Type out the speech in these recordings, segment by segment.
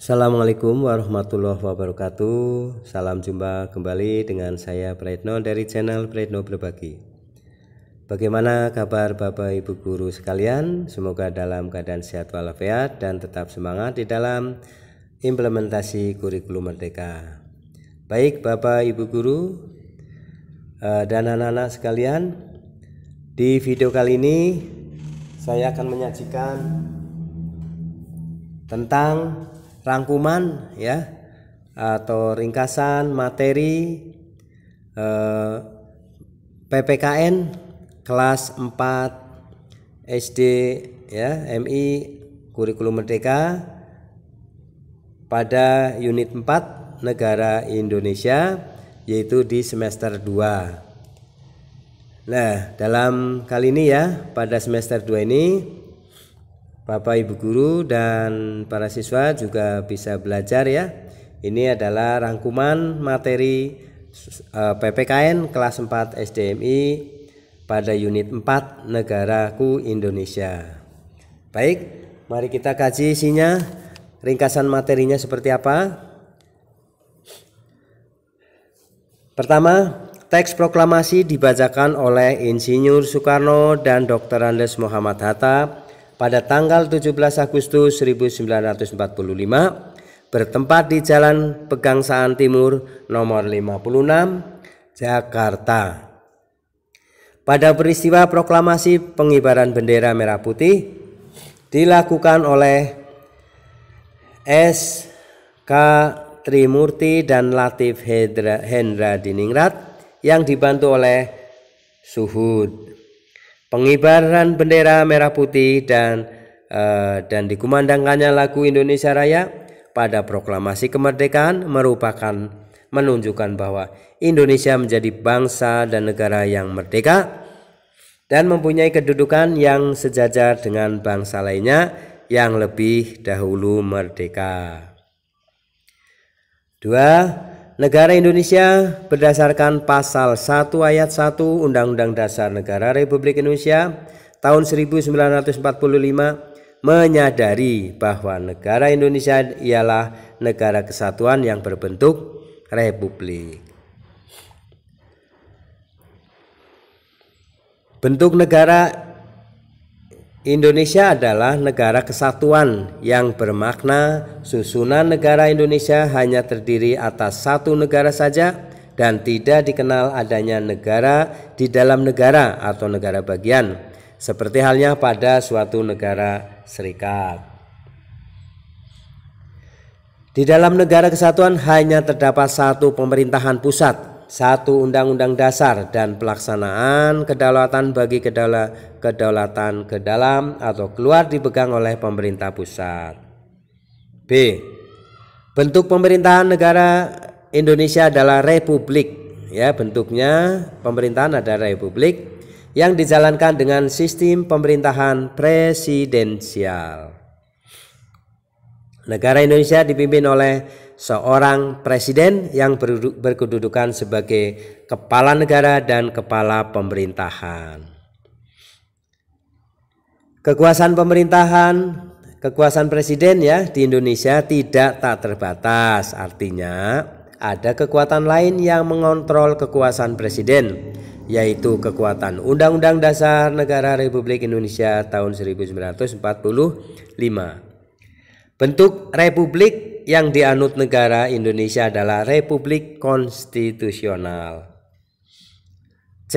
Assalamualaikum warahmatullahi wabarakatuh Salam jumpa kembali dengan saya Praetno dari channel Praetno Berbagi Bagaimana kabar Bapak Ibu Guru sekalian? Semoga dalam keadaan sehat walafiat dan tetap semangat di dalam implementasi kurikulum merdeka Baik Bapak Ibu Guru eh, dan anak-anak sekalian Di video kali ini saya akan menyajikan tentang rangkuman ya atau ringkasan materi eh, PPKN kelas 4 SD ya MI kurikulum merdeka pada unit 4 negara Indonesia yaitu di semester 2. Nah, dalam kali ini ya pada semester 2 ini Bapak Ibu guru dan para siswa juga bisa belajar ya. Ini adalah rangkuman materi eh, PPKN kelas 4 SDMI pada unit 4 Negaraku Indonesia. Baik, mari kita kaji isinya. Ringkasan materinya seperti apa? Pertama, teks proklamasi dibacakan oleh Insinyur Soekarno dan Dr. Andes Muhammad Hatta pada tanggal 17 Agustus 1945 bertempat di Jalan Pegangsaan Timur nomor 56 Jakarta. Pada peristiwa proklamasi pengibaran bendera merah putih dilakukan oleh S.K. K. Trimurti dan Latif Hendra, Hendra Diningrat yang dibantu oleh Suhud pengibaran bendera merah putih dan uh, dan dikumandangkannya lagu Indonesia Raya pada proklamasi kemerdekaan merupakan menunjukkan bahwa Indonesia menjadi bangsa dan negara yang merdeka dan mempunyai kedudukan yang sejajar dengan bangsa lainnya yang lebih dahulu merdeka. 2 Negara Indonesia berdasarkan pasal 1 ayat 1 Undang-Undang Dasar Negara Republik Indonesia tahun 1945 menyadari bahwa negara Indonesia ialah negara kesatuan yang berbentuk republik. Bentuk negara Indonesia adalah negara kesatuan yang bermakna susunan negara Indonesia hanya terdiri atas satu negara saja dan tidak dikenal adanya negara di dalam negara atau negara bagian seperti halnya pada suatu negara serikat. Di dalam negara kesatuan hanya terdapat satu pemerintahan pusat satu undang-undang dasar dan pelaksanaan kedaulatan bagi kedala kedaulatan ke dalam atau keluar dipegang oleh pemerintah pusat. B. Bentuk pemerintahan negara Indonesia adalah republik. Ya, bentuknya pemerintahan adalah republik yang dijalankan dengan sistem pemerintahan presidensial. Negara Indonesia dipimpin oleh seorang presiden yang berkedudukan sebagai kepala negara dan kepala pemerintahan. Kekuasaan pemerintahan, kekuasaan presiden ya di Indonesia tidak tak terbatas. Artinya, ada kekuatan lain yang mengontrol kekuasaan presiden yaitu kekuatan Undang-Undang Dasar Negara Republik Indonesia tahun 1945. Bentuk republik yang dianut negara Indonesia adalah republik konstitusional. C.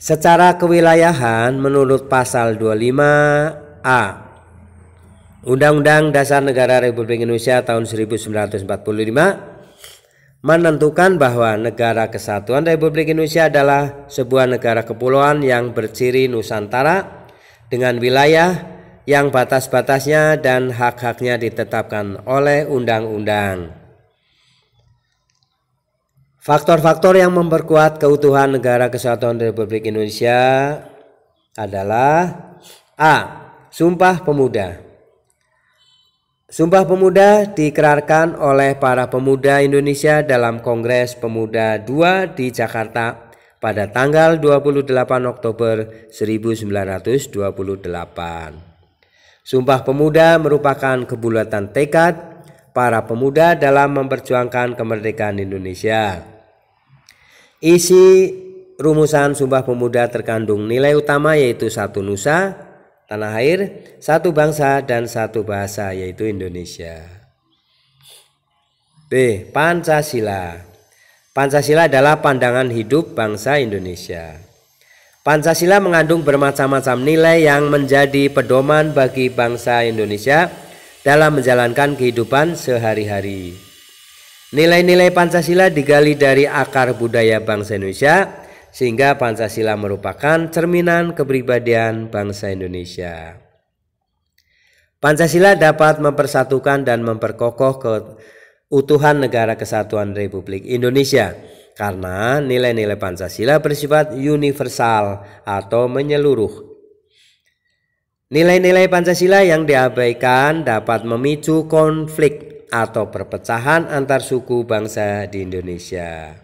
Secara kewilayahan menurut pasal 25A Undang-Undang Dasar Negara Republik Indonesia tahun 1945 menentukan bahwa negara kesatuan Republik Indonesia adalah sebuah negara kepulauan yang berciri Nusantara dengan wilayah yang batas-batasnya dan hak-haknya ditetapkan oleh undang-undang. Faktor-faktor yang memperkuat keutuhan negara kesatuan Republik Indonesia adalah A. Sumpah Pemuda. Sumpah Pemuda dikerarkan oleh para pemuda Indonesia dalam Kongres Pemuda II di Jakarta pada tanggal 28 Oktober 1928. Sumpah Pemuda merupakan kebulatan tekad para pemuda dalam memperjuangkan kemerdekaan Indonesia. Isi rumusan Sumpah Pemuda terkandung nilai utama yaitu satu nusa, tanah air, satu bangsa dan satu bahasa yaitu Indonesia. B. Pancasila. Pancasila adalah pandangan hidup bangsa Indonesia. Pancasila mengandung bermacam-macam nilai yang menjadi pedoman bagi bangsa Indonesia dalam menjalankan kehidupan sehari-hari. Nilai-nilai Pancasila digali dari akar budaya bangsa Indonesia, sehingga Pancasila merupakan cerminan kepribadian bangsa Indonesia. Pancasila dapat mempersatukan dan memperkokoh keutuhan negara kesatuan Republik Indonesia karena nilai-nilai Pancasila bersifat universal atau menyeluruh. Nilai-nilai Pancasila yang diabaikan dapat memicu konflik atau perpecahan antar suku bangsa di Indonesia.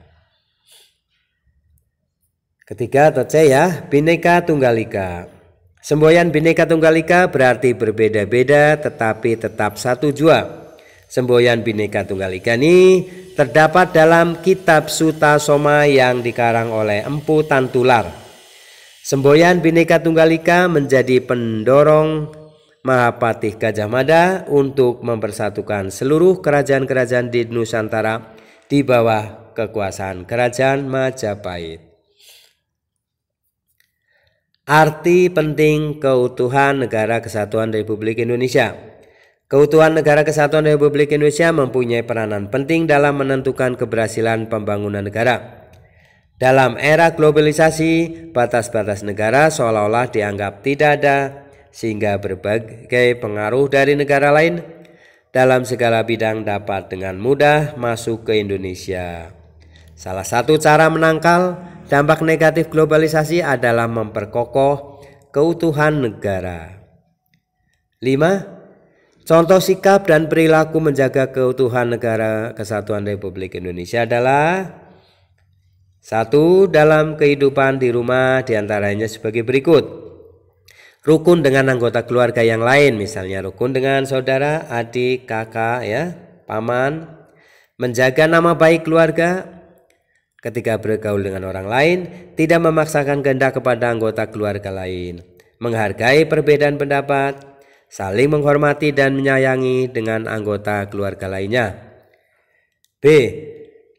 Ketiga atau C ya, Bhinneka Tunggal Ika. Semboyan Bhinneka Tunggal Ika berarti berbeda-beda tetapi tetap satu jua. Semboyan Bhinneka Tunggal Ika ini terdapat dalam kitab Suta Soma yang dikarang oleh Empu Tantular. Semboyan Bhinneka Tunggal Ika menjadi pendorong Mahapatih Gajah Mada untuk mempersatukan seluruh kerajaan-kerajaan di Nusantara di bawah kekuasaan Kerajaan Majapahit. Arti penting keutuhan Negara Kesatuan Republik Indonesia Keutuhan Negara Kesatuan Republik Indonesia mempunyai peranan penting dalam menentukan keberhasilan pembangunan negara. Dalam era globalisasi, batas-batas negara seolah-olah dianggap tidak ada, sehingga berbagai pengaruh dari negara lain dalam segala bidang dapat dengan mudah masuk ke Indonesia. Salah satu cara menangkal dampak negatif globalisasi adalah memperkokoh keutuhan negara. 5 Contoh sikap dan perilaku menjaga keutuhan negara kesatuan Republik Indonesia adalah satu dalam kehidupan di rumah diantaranya sebagai berikut rukun dengan anggota keluarga yang lain misalnya rukun dengan saudara adik kakak ya paman menjaga nama baik keluarga ketika bergaul dengan orang lain tidak memaksakan kehendak kepada anggota keluarga lain menghargai perbedaan pendapat saling menghormati dan menyayangi dengan anggota keluarga lainnya. B.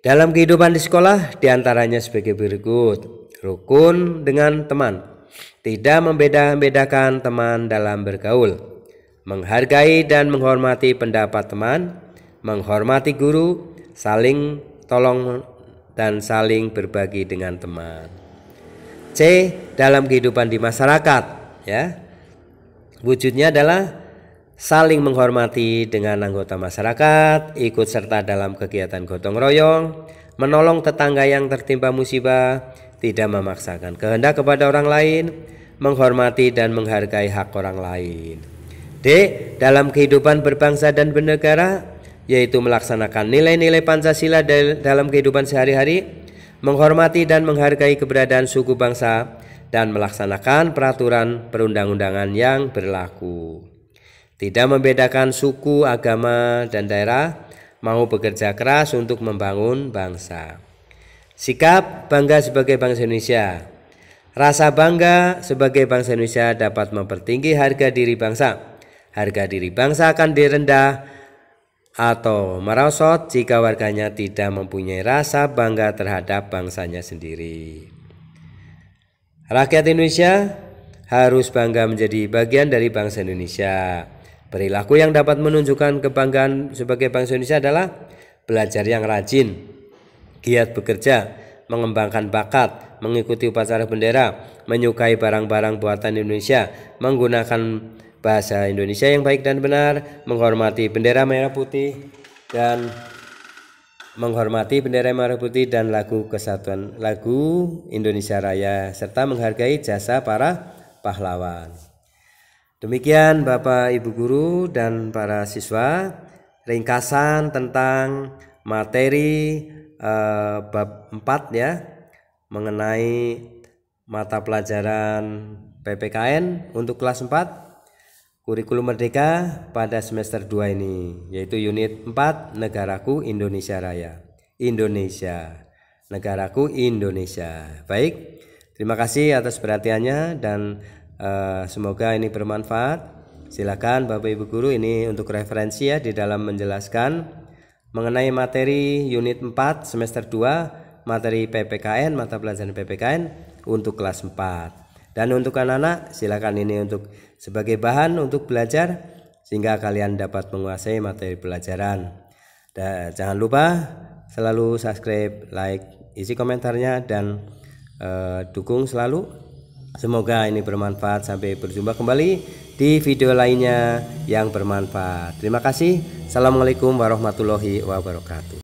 Dalam kehidupan di sekolah diantaranya sebagai berikut. Rukun dengan teman. Tidak membeda-bedakan teman dalam bergaul. Menghargai dan menghormati pendapat teman. Menghormati guru. Saling tolong dan saling berbagi dengan teman. C. Dalam kehidupan di masyarakat. Ya, Wujudnya adalah saling menghormati dengan anggota masyarakat, ikut serta dalam kegiatan gotong royong, menolong tetangga yang tertimpa musibah, tidak memaksakan kehendak kepada orang lain, menghormati dan menghargai hak orang lain. D. Dalam kehidupan berbangsa dan bernegara, yaitu melaksanakan nilai-nilai Pancasila dalam kehidupan sehari-hari, menghormati dan menghargai keberadaan suku bangsa, dan melaksanakan peraturan perundang-undangan yang berlaku. Tidak membedakan suku, agama, dan daerah, mau bekerja keras untuk membangun bangsa. Sikap bangga sebagai bangsa Indonesia. Rasa bangga sebagai bangsa Indonesia dapat mempertinggi harga diri bangsa. Harga diri bangsa akan direndah atau merosot jika warganya tidak mempunyai rasa bangga terhadap bangsanya sendiri. Rakyat Indonesia harus bangga menjadi bagian dari bangsa Indonesia. Perilaku yang dapat menunjukkan kebanggaan sebagai bangsa Indonesia adalah belajar yang rajin, giat bekerja, mengembangkan bakat, mengikuti upacara bendera, menyukai barang-barang buatan Indonesia, menggunakan bahasa Indonesia yang baik dan benar, menghormati bendera merah putih, dan menghormati bendera merah putih dan lagu kesatuan lagu Indonesia Raya serta menghargai jasa para pahlawan. Demikian Bapak Ibu guru dan para siswa ringkasan tentang materi eh, bab 4 ya mengenai mata pelajaran PPKN untuk kelas 4 kurikulum merdeka pada semester 2 ini yaitu unit 4 negaraku Indonesia Raya. Indonesia, negaraku Indonesia. Baik. Terima kasih atas perhatiannya dan uh, semoga ini bermanfaat. Silakan Bapak Ibu guru ini untuk referensi ya di dalam menjelaskan mengenai materi unit 4 semester 2 materi PPKN mata pelajaran PPKN untuk kelas 4 dan untuk anak-anak silakan ini untuk sebagai bahan untuk belajar sehingga kalian dapat menguasai materi pelajaran. Dan jangan lupa selalu subscribe, like, isi komentarnya dan eh, dukung selalu. Semoga ini bermanfaat. Sampai berjumpa kembali di video lainnya yang bermanfaat. Terima kasih. Assalamualaikum warahmatullahi wabarakatuh.